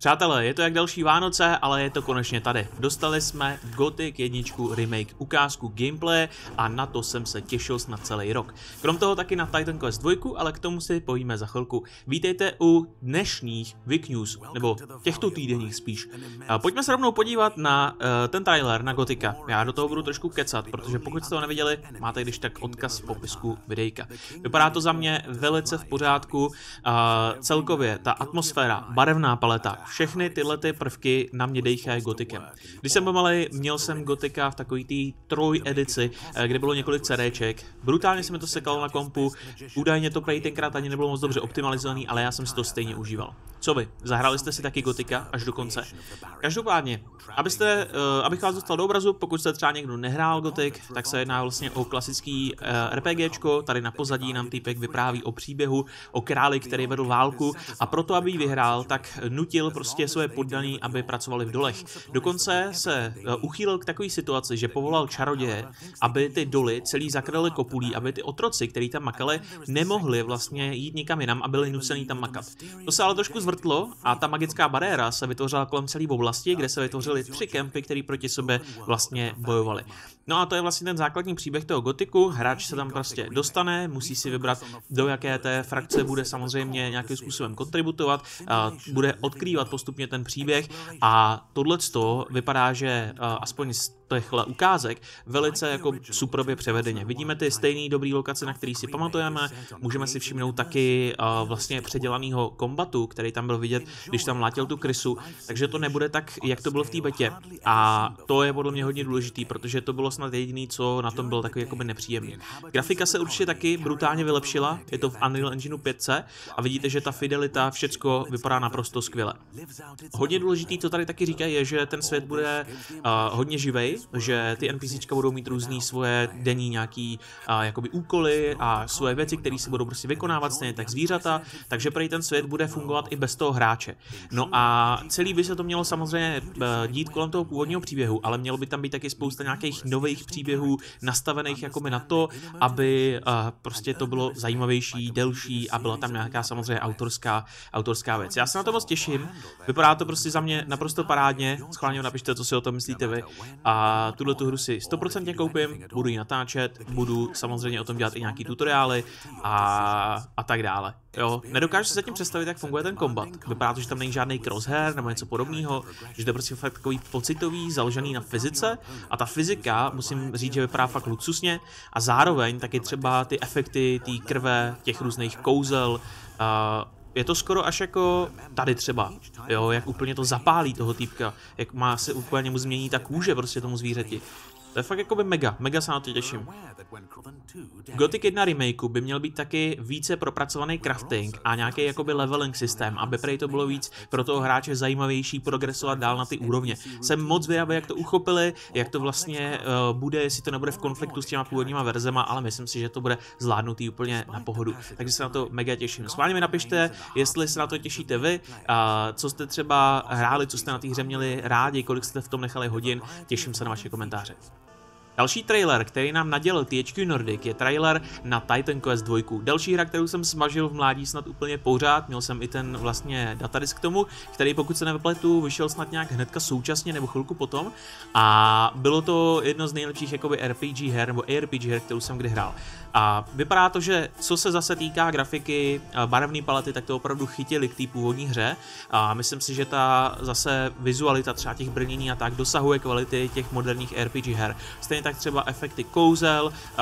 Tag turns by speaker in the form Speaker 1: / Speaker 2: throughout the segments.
Speaker 1: Přátelé, je to jak další Vánoce, ale je to konečně tady. Dostali jsme Gothic jedničku remake ukázku gameplay a na to jsem se těšil snad celý rok. Krom toho taky na Titan Quest 2, ale k tomu si pojíme za chvilku. Vítejte u dnešních Vic News, nebo těchto týdenních spíš. Pojďme se rovnou podívat na uh, ten trailer na Gotika. Já do toho budu trošku kecat, protože pokud jste ho neviděli, máte když tak odkaz v popisku videjka. Vypadá to za mě velice v pořádku. Uh, celkově ta atmosféra, barevná paleta, všechny tyhle ty prvky na mě dejchají gotikem. Když jsem byl malý, měl jsem gotika v takový tý troj edici, eh, kde bylo několik CDček. Brutálně se mi to sekalo na kompu, údajně to prý tenkrát ani nebylo moc dobře optimalizovaný, ale já jsem si to stejně užíval. Co vy, zahrali jste si taky gotika až do konce? Každopádně, abyste, uh, abych vás dostal do obrazu, pokud jste třeba někdo nehrál gotik, tak se jedná vlastně o klasický uh, RPGčko, tady na pozadí nám týpek vypráví o příběhu, o králi, který vedl válku a proto, aby ji vyhrál, tak nutil prostě své poddaný, aby pracovali v dolech. Dokonce se eh, uchýlil k takové situaci, že povolal čaroděje, aby ty doly celý zakrali kopulí, aby ty otroci, který tam makali, nemohli vlastně jít nikam jinam a byli nucený tam makat. To se ale trošku zvrtlo a ta magická bariéra se vytvořila kolem celé oblasti, kde se vytvořily tři kempy, které proti sobě vlastně bojovaly. No a to je vlastně ten základní příběh toho gotiku. Hráč se tam prostě dostane, musí si vybrat, do jaké té frakce bude samozřejmě nějakým způsobem kontributovat, bude odkrývat postupně ten příběh a tohle vypadá, že aspoň z těchto ukázek velice jako suprově převedeně. Vidíme ty stejné dobré lokace, na které si pamatujeme, můžeme si všimnout taky uh, vlastně předělaného kombatu, který tam byl vidět, když tam látil tu krysu, takže to nebude tak, jak to bylo v té betě. A to je podle mě hodně důležitý, protože to bylo snad jediný, co na tom bylo takový jakoby nepříjemný. Grafika se určitě taky brutálně vylepšila, je to v Unreal Engineu 5 a vidíte, že ta fidelita, všecko vypadá naprosto skvěle. Hodně důležitý, co tady taky říkají, je, že ten svět bude uh, hodně živej, že ty NPCčka budou mít různé svoje denní nějaký a, jakoby úkoly a svoje věci, které si budou prostě vykonávat, stejně tak zvířata, takže prej ten svět bude fungovat i bez toho hráče. No a celý by se to mělo samozřejmě e, dít kolem toho původního příběhu, ale mělo by tam být taky spousta nějakých nových příběhů nastavených jako na to, aby a, e, prostě to bylo zajímavější, delší a byla tam nějaká samozřejmě autorská, autorská věc. Já se na to moc těším, vypadá to prostě za mě naprosto parádně, schválně napište, co si o tom myslíte vy a tuhle tu hru si 100% koupím, budu ji natáčet, budu samozřejmě o tom dělat i nějaký tutoriály a, a tak dále. Jo, nedokážu si zatím představit, jak funguje ten kombat. Vypadá to, že tam není žádný crosshair nebo něco podobného, že to je prostě fakt takový pocitový, založený na fyzice a ta fyzika, musím říct, že vypadá fakt luxusně a zároveň taky třeba ty efekty ty krve, těch různých kouzel, uh, je to skoro až jako tady třeba, jo, jak úplně to zapálí toho týpka, jak má se úplně mu změní ta kůže prostě tomu zvířeti. To je fakt jakoby mega, mega se na to těším. Gothic 1 remake by měl být taky více propracovaný crafting a nějaký jakoby leveling systém, aby prej to bylo víc pro toho hráče zajímavější progresovat dál na ty úrovně. Jsem moc zvědavý, jak to uchopili, jak to vlastně uh, bude, jestli to nebude v konfliktu s těma původníma verzema, ale myslím si, že to bude zvládnutý úplně na pohodu. Takže se na to mega těším. Schválně mi napište, jestli se na to těšíte vy, uh, co jste třeba hráli, co jste na té hře měli rádi, kolik jste v tom nechali hodin. Těším se na vaše komentáře. Další trailer, který nám nadělil THQ Nordic, je trailer na Titan Quest 2. Další hra, kterou jsem smažil v mládí snad úplně pořád, měl jsem i ten vlastně datadisk k tomu, který pokud se nevypletu, vyšel snad nějak hnedka současně nebo chvilku potom a bylo to jedno z nejlepších jakoby RPG her nebo ARPG her, kterou jsem kdy hrál. A vypadá to, že co se zase týká grafiky, eh, barevné palety, tak to opravdu chytili k té původní hře a myslím si, že ta zase vizualita třeba těch brnění a tak dosahuje kvality těch moderních RPG her. Stejně tak třeba efekty kouzel eh,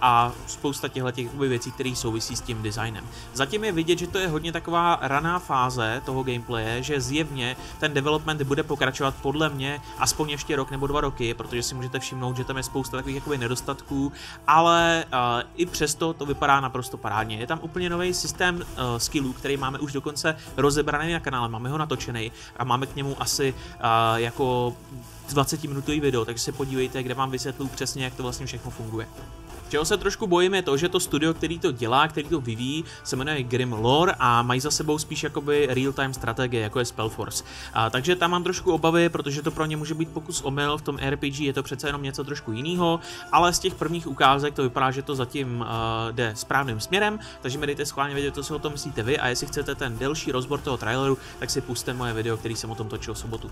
Speaker 1: a spousta těchto těch věcí, které souvisí s tím designem. Zatím je vidět, že to je hodně taková raná fáze toho gameplaye, že zjevně ten development bude pokračovat podle mě aspoň ještě rok nebo dva roky, protože si můžete všimnout, že tam je spousta takových jakoby nedostatků, ale eh, i přesto to vypadá naprosto parádně. Je tam úplně nový systém uh, skillů, který máme už dokonce rozebraný na kanále, máme ho natočený a máme k němu asi uh, jako 20 minutový video, takže se podívejte, kde vám vysvětlu přesně, jak to vlastně všechno funguje. Čeho se trošku bojím je to, že to studio, který to dělá, který to vyvíjí, se jmenuje Grim Lore a mají za sebou spíš jakoby real-time strategie, jako je Spellforce. A, takže tam mám trošku obavy, protože to pro ně může být pokus omyl, v tom RPG je to přece jenom něco trošku jiného, ale z těch prvních ukázek to vypadá, že to zatím uh, jde správným směrem, takže mi dejte schválně vědět, co si o tom myslíte vy a jestli chcete ten delší rozbor toho traileru, tak si puste moje video, který jsem o tom točil sobotu.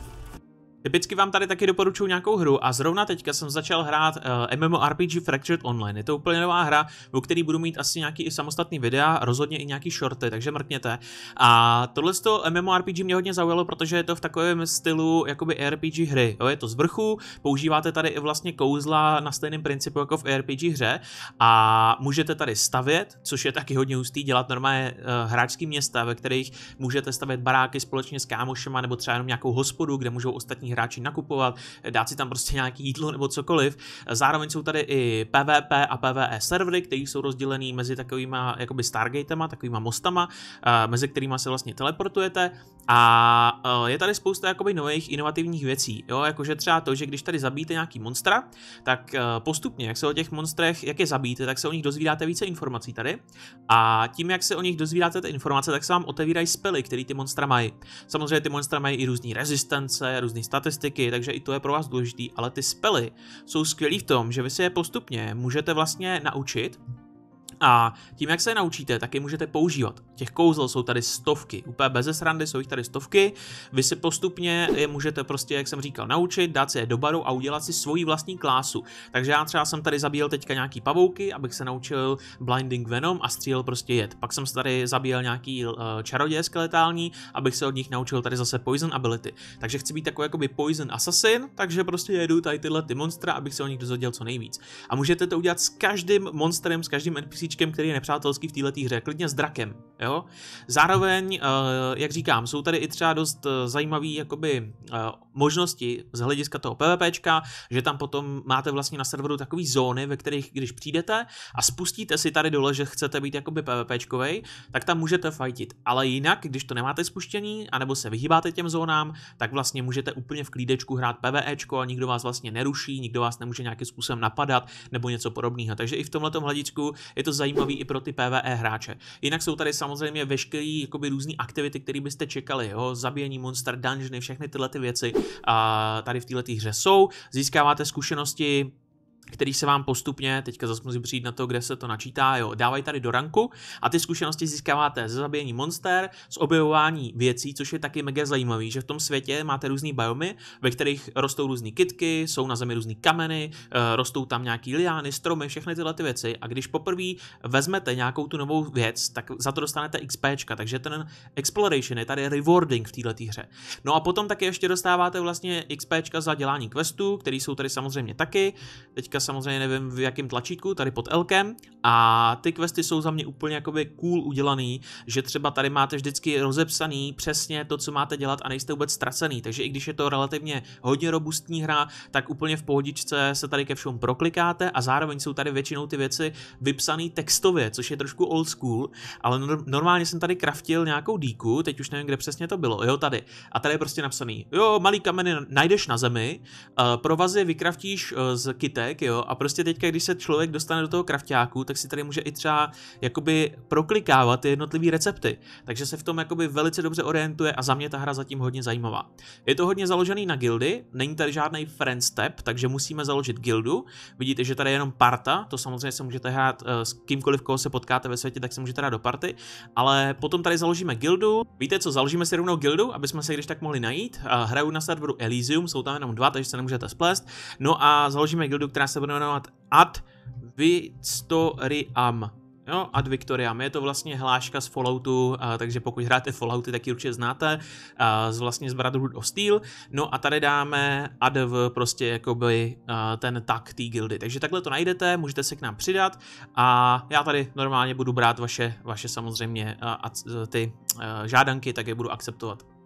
Speaker 1: Typicky vám tady taky doporučuji nějakou hru a zrovna teďka jsem začal hrát uh, eh, MMORPG Fractured Online. Je to úplně nová hra, o který budu mít asi nějaký i samostatný videa, rozhodně i nějaký shorty, takže mrkněte. A tohle to MMORPG mě hodně zaujalo, protože je to v takovém stylu jakoby RPG hry. Jo, je to z vrchu, používáte tady i vlastně kouzla na stejném principu jako v RPG hře a můžete tady stavět, což je taky hodně hustý, dělat normálně uh, hráčský města, ve kterých můžete stavět baráky společně s kámošema nebo třeba jenom nějakou hospodu, kde můžou ostatní ostatní hráči nakupovat, dát si tam prostě nějaký jídlo nebo cokoliv. Zároveň jsou tady i PvP a PvE servery, které jsou rozdělený mezi takovýma jakoby Stargatema, takovýma mostama, eh, mezi kterými se vlastně teleportujete a eh, je tady spousta jakoby nových inovativních věcí, jo, jakože třeba to, že když tady zabijete nějaký monstra, tak eh, postupně, jak se o těch monstrech, jak je zabijete, tak se o nich dozvídáte více informací tady a tím, jak se o nich dozvídáte ty informace, tak se vám otevírají spely, které ty monstra mají. Samozřejmě ty monstra mají i různé rezistence, různé statistiky, takže i to je pro vás důležité, ale ty spely jsou skvělý v tom, že vy si je postupně můžete vlastně naučit a tím, jak se je naučíte, tak je můžete používat. Těch kouzel jsou tady stovky, úplně bez srandy jsou jich tady stovky. Vy si postupně je můžete prostě, jak jsem říkal, naučit, dát si je do baru a udělat si svoji vlastní klásu. Takže já třeba jsem tady zabíjel teďka nějaký pavouky, abych se naučil Blinding Venom a střílel prostě jet. Pak jsem tady zabíjel nějaký uh, čaroděje skeletální, abych se od nich naučil tady zase Poison Ability. Takže chci být takový by Poison Assassin, takže prostě jedu tady tyhle ty monstra, abych se o nich dozvěděl co nejvíc. A můžete to udělat s každým monstrem, s každým NPC hříčkem, který je nepřátelský v této hře, klidně s drakem, jo. Zároveň, eh, jak říkám, jsou tady i třeba dost eh, zajímavé jakoby eh, možnosti z hlediska toho PvP, že tam potom máte vlastně na serveru takové zóny, ve kterých když přijdete a spustíte si tady dole, že chcete být jakoby PvP, tak tam můžete fajtit. Ale jinak, když to nemáte spuštěný, anebo se vyhýbáte těm zónám, tak vlastně můžete úplně v klídečku hrát PvE a nikdo vás vlastně neruší, nikdo vás nemůže nějakým způsobem napadat nebo něco podobného. Takže i v tomhle hledisku je to zajímavý i pro ty PvE hráče. Jinak jsou tady samozřejmě veškeré jakoby různé aktivity, které byste čekali, jo? zabíjení monster, dungeony, všechny tyhle ty věci a tady v této hře jsou. Získáváte zkušenosti který se vám postupně, teďka zase musím přijít na to, kde se to načítá, jo, dávají tady do ranku a ty zkušenosti získáváte ze zabíjení monster, z objevování věcí, což je taky mega zajímavý, že v tom světě máte různé biomy, ve kterých rostou různé kitky, jsou na zemi různé kameny, eh, rostou tam nějaký liány, stromy, všechny tyhle ty věci a když poprvé vezmete nějakou tu novou věc, tak za to dostanete XP, takže ten exploration je tady rewarding v této hře. No a potom taky ještě dostáváte vlastně XP za dělání questů, které jsou tady samozřejmě taky. Teďka teďka samozřejmě nevím v jakém tlačítku, tady pod Elkem a ty questy jsou za mě úplně jakoby cool udělaný, že třeba tady máte vždycky rozepsaný přesně to, co máte dělat a nejste vůbec ztracený, takže i když je to relativně hodně robustní hra, tak úplně v pohodičce se tady ke všemu proklikáte a zároveň jsou tady většinou ty věci vypsané textově, což je trošku old school, ale normálně jsem tady kraftil nějakou díku, teď už nevím, kde přesně to bylo, jo tady. A tady je prostě napsaný, jo, malý kameny najdeš na zemi, eh, provazy vykraftíš eh, z kytek, jo. A prostě teďka, když se člověk dostane do toho krafťáku, tak si tady může i třeba jakoby proklikávat ty jednotlivé recepty. Takže se v tom jakoby velice dobře orientuje a za mě ta hra zatím hodně zajímavá. Je to hodně založený na gildy, není tady žádný friend step, takže musíme založit gildu. Vidíte, že tady je jenom parta, to samozřejmě se můžete hrát eh, s kýmkoliv, koho se potkáte ve světě, tak se můžete hrát do party, ale potom tady založíme gildu. Víte co, založíme si rovnou gildu, aby jsme se když tak mohli najít. Eh, hraju na serveru Elysium, jsou tam jenom dva, takže se nemůžete splést. No a založíme gildu, která se se bude jmenovat Ad Victoriam. Jo, Ad Victoriam, je to vlastně hláška z Falloutu, takže pokud hráte Fallouty, tak ji určitě znáte, z vlastně z Brotherhood of Steel, no a tady dáme ad v prostě jakoby ten tak té guildy, takže takhle to najdete, můžete se k nám přidat a já tady normálně budu brát vaše, vaše samozřejmě ty žádanky, tak je budu akceptovat.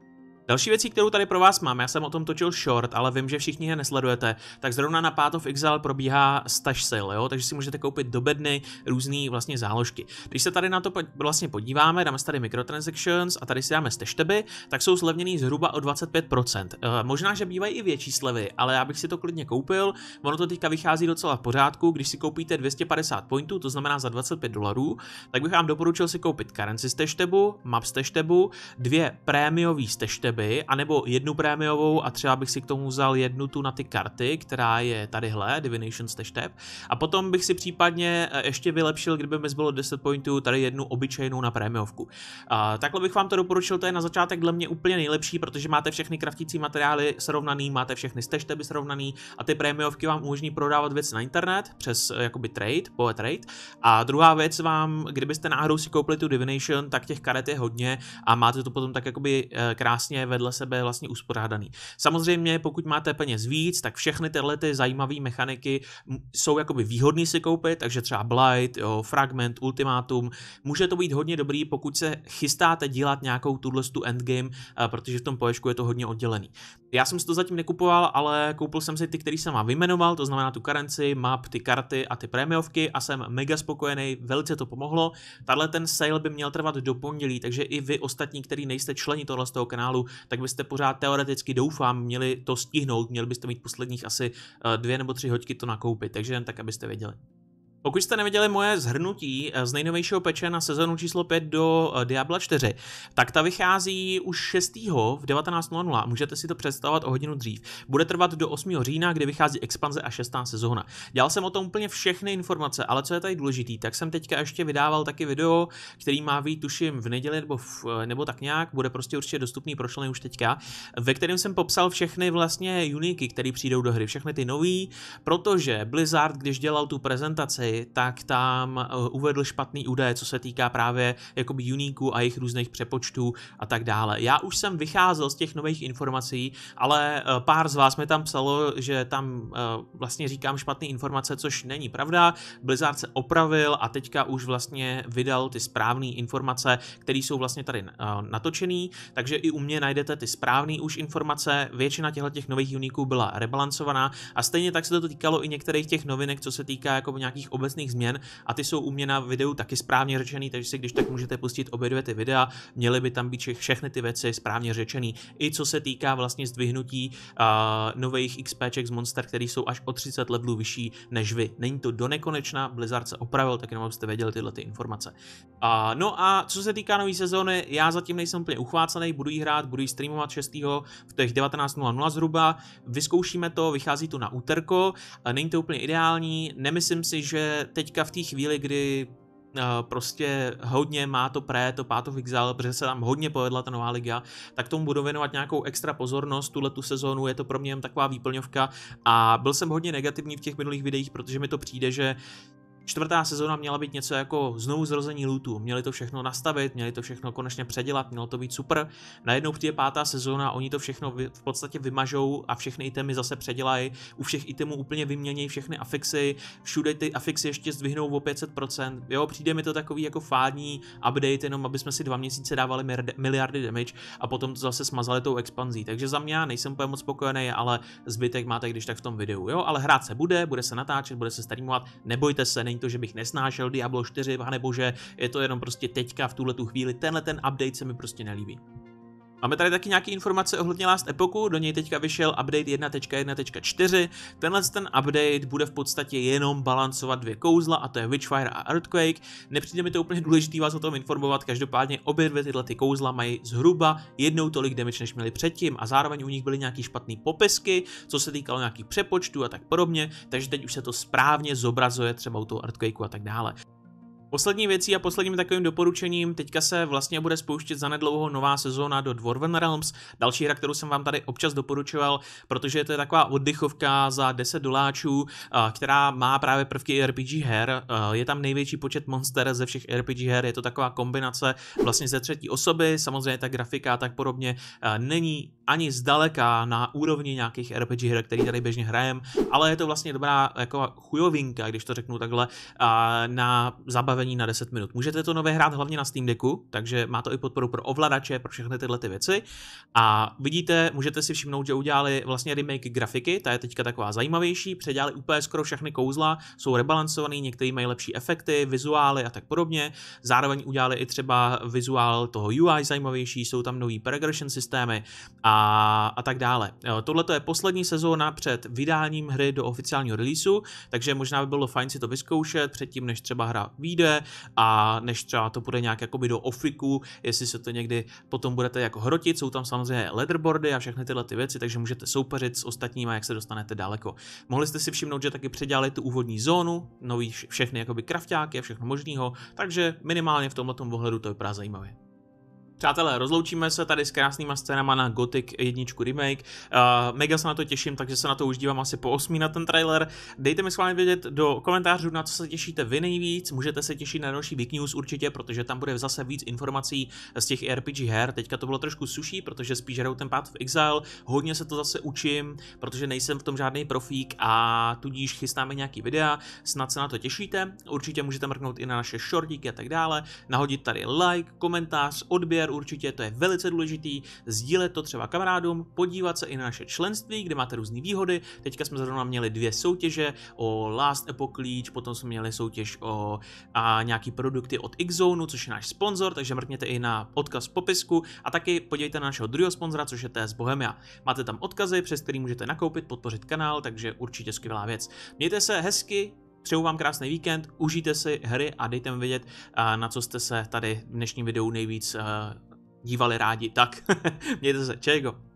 Speaker 1: Další věcí, kterou tady pro vás mám, já jsem o tom točil short, ale vím, že všichni je nesledujete, tak zrovna na Path of Exile probíhá stash sale, jo? takže si můžete koupit do bedny různé vlastně záložky. Když se tady na to vlastně podíváme, dáme si tady microtransactions a tady si dáme stashteby, tak jsou zlevněný zhruba o 25%. E, eh, možná, že bývají i větší slevy, ale já bych si to klidně koupil, ono to teďka vychází docela v pořádku, když si koupíte 250 pointů, to znamená za 25 dolarů, tak bych vám doporučil si koupit currency stashtabu, map stashtabu, dvě prémiový stashteby, hry, anebo jednu prémiovou a třeba bych si k tomu vzal jednu tu na ty karty, která je tadyhle, Divination Stash Tab, a potom bych si případně eh, ještě vylepšil, kdyby mi zbylo 10 pointů, tady jednu obyčejnou na prémiovku. A takhle bych vám to doporučil, to je na začátek dle mě úplně nejlepší, protože máte všechny kraftící materiály srovnaný, máte všechny Stash Taby srovnaný a ty prémiovky vám umožní prodávat věci na internet přes eh, jakoby trade, po trade. A druhá věc vám, kdybyste náhodou si koupili tu Divination, tak těch karet je hodně a máte to potom tak jakoby eh, krásně vedle sebe vlastně uspořádaný. Samozřejmě, pokud máte peněz víc, tak všechny tyhle ty zajímavé mechaniky jsou jakoby výhodný si koupit, takže třeba Blight, jo, Fragment, Ultimátum. Může to být hodně dobrý, pokud se chystáte dělat nějakou tuhle tu endgame, eh, protože v tom poješku je to hodně oddělený. Já jsem si to zatím nekupoval, ale koupil jsem si ty, který jsem vám vyjmenoval, to znamená tu karenci, map, ty karty a ty prémiovky a jsem mega spokojený, velice to pomohlo. Tahle ten sale by měl trvat do pondělí, takže i vy ostatní, který nejste členi tohle z toho kanálu, tak byste pořád teoreticky doufám měli to stihnout, měli byste mít posledních asi eh, dvě nebo tři hoďky to nakoupit, takže jen tak, abyste věděli. Pokud jste neviděli moje zhrnutí eh, z nejnovějšího peče na sezonu číslo 5 do eh, Diabla 4, tak ta vychází už 6. v 19.00, můžete si to představovat o hodinu dřív. Bude trvat do 8. října, kdy vychází expanze a 6. sezóna. Dělal jsem o tom úplně všechny informace, ale co je tady důležitý, tak jsem teďka ještě vydával taky video, který má být tuším v neděli nebo, v, eh, nebo tak nějak, bude prostě určitě dostupný pro už teďka, ve kterém jsem popsal všechny vlastně uniky, které přijdou do hry, všechny ty nové, protože Blizzard, když dělal tu prezentaci, tak tam eh, uvedl špatný údaje, co se týká právě jakoby uniků a jejich různých přepočtů a tak dále. Já už jsem vycházel z těch nových informací, ale eh, pár z vás mi tam psalo, že tam eh, vlastně říkám špatné informace, což není pravda. Blizzard se opravil a teďka už vlastně vydal ty správné informace, které jsou vlastně tady natočený, takže i u mě najdete ty správné už informace. Většina těchto těch nových uniků byla rebalancovaná a stejně tak se to týkalo i některých těch novinek, co se týká jako nějakých obecných změn a ty jsou u mě na videu taky správně řečený, takže si když tak můžete pustit obě dvě ty videa, měly by tam být všechny ty věci správně řečený. I co se týká vlastně zdvihnutí uh, nových XPček z Monster, které jsou až o 30 levelů vyšší než vy. Není to do nekonečna, Blizzard se opravil, tak jenom abyste věděli tyhle ty informace. Uh, no a co se týká nové sezóny, já zatím nejsem úplně uchvácený, budu ji hrát, budu ji streamovat 6. v těch 19.00 zhruba. Vyzkoušíme to, vychází to na úterko, není to úplně ideální, nemyslím si, že teďka v té chvíli, kdy eh, prostě hodně má to pré, to Path of Exile, protože se tam hodně povedla ta nová liga, tak tomu budu věnovat nějakou extra pozornost. Tuhle tu sezónu je to pro mě jen taková výplňovka a byl jsem hodně negativní v těch minulých videích, protože mi to přijde, že Čtvrtá sezóna měla být něco jako znovu zrození lootu. Měli to všechno nastavit, měli to všechno konečně předělat, mělo to být super. Najednou té pátá sezóna, oni to všechno v podstatě vymažou a všechny itemy zase předělají. U všech itemů úplně vymění všechny afixy, všude ty afixy ještě zdvihnou o 500%. Jo, přijde mi to takový jako fádní update, jenom aby jsme si dva měsíce dávali miliardy damage a potom to zase smazali tou expanzí. Takže za mě nejsem úplně moc spokojený, ale zbytek máte když tak v tom videu. Jo, ale hrát se bude, bude se natáčet, bude se streamovat, nebojte se, není to, že bych nesnášel Diablo 4, anebo že je to jenom prostě teďka v tuhle tu chvíli, tenhle ten update se mi prostě nelíbí. Máme tady taky nějaké informace ohledně Last Epoku, do něj teďka vyšel update 1.1.4. Tenhle ten update bude v podstatě jenom balancovat dvě kouzla, a to je Witchfire a Earthquake. Nepřijde mi to úplně důležité vás o tom informovat, každopádně obě dvě tyhle ty kouzla mají zhruba jednou tolik damage, než měli předtím a zároveň u nich byly nějaký špatné popisky, co se týkalo nějakých přepočtů a tak podobně, takže teď už se to správně zobrazuje třeba u toho Earthquakeu a tak dále. Poslední věcí a posledním takovým doporučením, teďka se vlastně bude spouštět zanedlouho nová sezóna do Dwarven Realms, další hra, kterou jsem vám tady občas doporučoval, protože to je taková oddychovka za 10 doláčů, která má právě prvky RPG her, je tam největší počet monster ze všech RPG her, je to taková kombinace vlastně ze třetí osoby, samozřejmě ta grafika a tak podobně není ani zdaleka na úrovni nějakých RPG her, který tady běžně hrajem, ale je to vlastně dobrá jako chujovinka, když to řeknu takhle, na zabavení nastavení na 10 minut. Můžete to nově hrát hlavně na Steam Decku, takže má to i podporu pro ovladače, pro všechny tyhle ty věci. A vidíte, můžete si všimnout, že udělali vlastně remake grafiky, ta je teďka taková zajímavější, předělali úplně skoro všechny kouzla, jsou rebalancovaný, některé mají lepší efekty, vizuály a tak podobně. Zároveň udělali i třeba vizuál toho UI zajímavější, jsou tam nový progression systémy a, a tak dále. Tohle je poslední sezóna před vydáním hry do oficiálního releaseu, takže možná by bylo fajn si to vyzkoušet předtím, než třeba hra vyjde, bude a než třeba to bude nějak jakoby do ofiku, jestli se to někdy potom budete jako hrotit, jsou tam samozřejmě leaderboardy a všechny tyhle ty věci, takže můžete soupeřit s ostatníma, jak se dostanete daleko. Mohli jste si všimnout, že taky předělali tu úvodní zónu, nový všechny jakoby krafťáky a všechno možného, takže minimálně v tomhle ohledu to vypadá zajímavě. Přátelé, rozloučíme se tady s krásnýma scénama na Gothic 1 remake. Uh, mega se na to těším, takže se na to už dívám asi po 8 na ten trailer. Dejte mi vámi vědět do komentářů, na co se těšíte vy nejvíc. Můžete se těšit na další Big News určitě, protože tam bude zase víc informací z těch RPG her. Teďka to bylo trošku suší, protože spíš hrajou ten pád v Exile. Hodně se to zase učím, protože nejsem v tom žádný profík a tudíž chystáme nějaký videa. Snad se na to těšíte. Určitě můžete mrknout i na naše shortíky a tak dále. Nahodit tady like, komentář, odběr, určitě, to je velice důležitý, sdílet to třeba kamarádům, podívat se i na naše členství, kde máte různé výhody. Teďka jsme zrovna měli dvě soutěže o Last Epoch Leech, potom jsme měli soutěž o a nějaký produkty od Xzone, což je náš sponzor, takže mrkněte i na odkaz v popisku a taky podívejte na našeho druhého sponzora, což je TS Bohemia. Máte tam odkazy, přes který můžete nakoupit, podpořit kanál, takže určitě skvělá věc. Mějte se hezky, Přeju vám krásný víkend, užijte si hry a dejte mi vědět, eh, na co jste se tady v dnešním videu nejvíc eh, dívali rádi. Tak, mějte se, čejko.